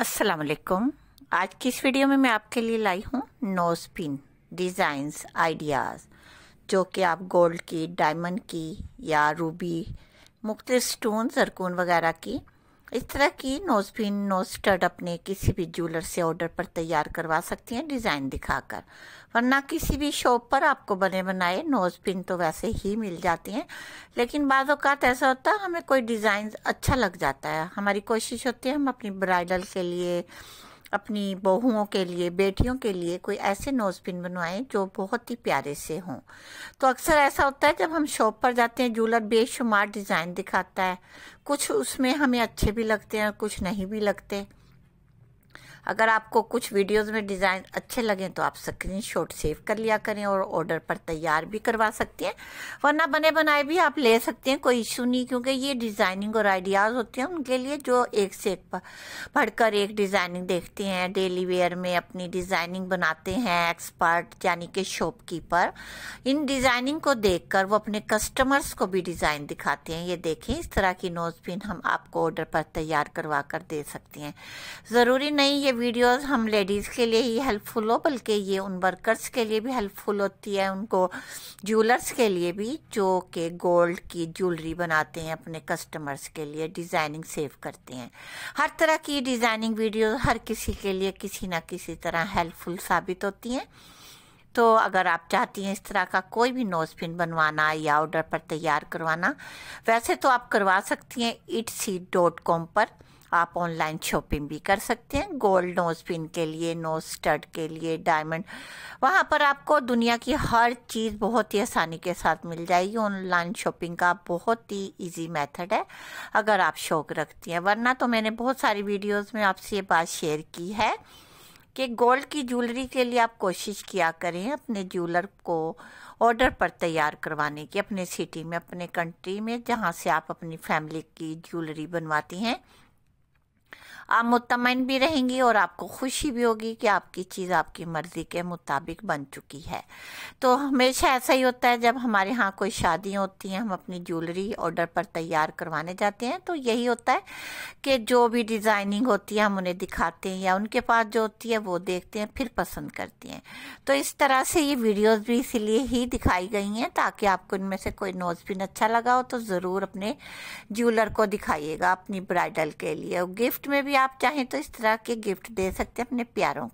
असलकुम आज की इस वीडियो में मैं आपके लिए लाई हूँ नोज पिन डिज़ाइंस आइडियाज़ जो कि आप गोल्ड की डायमंड की या रूबी मुख्तलिफ स्टोन जरकून वगैरह की इस तरह की नोजपिन नोज स्टड अपने किसी भी ज्वेलर से ऑर्डर पर तैयार करवा सकती हैं डिज़ाइन दिखाकर वरना किसी भी शॉप पर आपको बने बनाए नोज पिन तो वैसे ही मिल जाती हैं लेकिन बाद ऐसा होता है हमें कोई डिज़ाइन अच्छा लग जाता है हमारी कोशिश होती है हम अपनी ब्राइडल के लिए अपनी बहुओं के लिए बेटियों के लिए कोई ऐसे नोजपिन बनवाएं जो बहुत ही प्यारे से हों तो अक्सर ऐसा होता है जब हम शॉप पर जाते हैं जूलर बेशुमार डिज़ाइन दिखाता है कुछ उसमें हमें अच्छे भी लगते हैं और कुछ नहीं भी लगते अगर आपको कुछ वीडियोस में डिज़ाइन अच्छे लगें तो आप स्क्रीनशॉट सेव कर लिया करें और ऑर्डर पर तैयार भी करवा सकते हैं वरना बने बनाए भी आप ले सकते हैं कोई इशू नहीं क्योंकि ये डिज़ाइनिंग और आइडियाज़ होते हैं उनके लिए जो एक से एक पढ़कर एक डिज़ाइनिंग देखते हैं डेली वेयर में अपनी डिज़ाइनिंग बनाते हैं एक्सपर्ट यानी कि शॉपकीपर इन डिज़ाइनिंग को देख वो अपने कस्टमर्स को भी डिज़ाइन दिखाते हैं ये देखें इस तरह की नोज पिन हम आपको ऑर्डर पर तैयार करवा कर दे सकते हैं ज़रूरी नहीं ये ये वीडियोस हम लेडीज़ के लिए ही हेल्पफुल हो बल्कि ये उन वर्कर्स के लिए भी हेल्पफुल होती है उनको ज्वेलर्स के लिए भी जो के गोल्ड की ज्वेलरी बनाते हैं अपने कस्टमर्स के लिए डिज़ाइनिंग सेव करते हैं हर तरह की डिज़ाइनिंग वीडियो हर किसी के लिए किसी ना किसी तरह हेल्पफुल साबित होती हैं तो अगर आप चाहती हैं इस तरह का कोई भी नोज पिन बनवाना या ऑर्डर पर तैयार करवाना वैसे तो आप करवा सकती हैं इट पर आप ऑनलाइन शॉपिंग भी कर सकते हैं गोल्ड नोज पिन के लिए नोज स्टड के लिए डायमंड वहाँ पर आपको दुनिया की हर चीज़ बहुत ही आसानी के साथ मिल जाएगी ऑनलाइन शॉपिंग का बहुत ही इजी मेथड है अगर आप शौक रखती हैं वरना तो मैंने बहुत सारी वीडियोस में आपसे ये बात शेयर की है कि गोल्ड की ज्वेलरी के लिए आप कोशिश किया करें अपने ज्वेलर को ऑर्डर पर तैयार करवाने की अपने सिटी में अपने कंट्री में जहाँ से आप अपनी फैमिली की ज्वेलरी बनवाती हैं आप मुतमिन भी रहेंगी और आपको खुशी भी होगी कि आपकी चीज़ आपकी मर्ज़ी के मुताबिक बन चुकी है तो हमेशा ऐसा ही होता है जब हमारे यहाँ कोई शादियाँ होती हैं हम अपनी ज्वेलरी ऑर्डर पर तैयार करवाने जाते हैं तो यही होता है कि जो भी डिज़ाइनिंग होती है हम उन्हें दिखाते हैं या उनके पास जो होती है वो देखते हैं फिर पसंद करते हैं तो इस तरह से ये वीडियोज़ भी इसीलिए ही दिखाई गई हैं ताकि आपको इनमें से कोई नोज पिन अच्छा लगा हो तो ज़रूर अपने ज्वेलर को दिखाइएगा अपनी ब्राइडल के लिए और गिफ्ट में भी आप चाहें तो इस तरह के गिफ्ट दे सकते हैं अपने प्यारों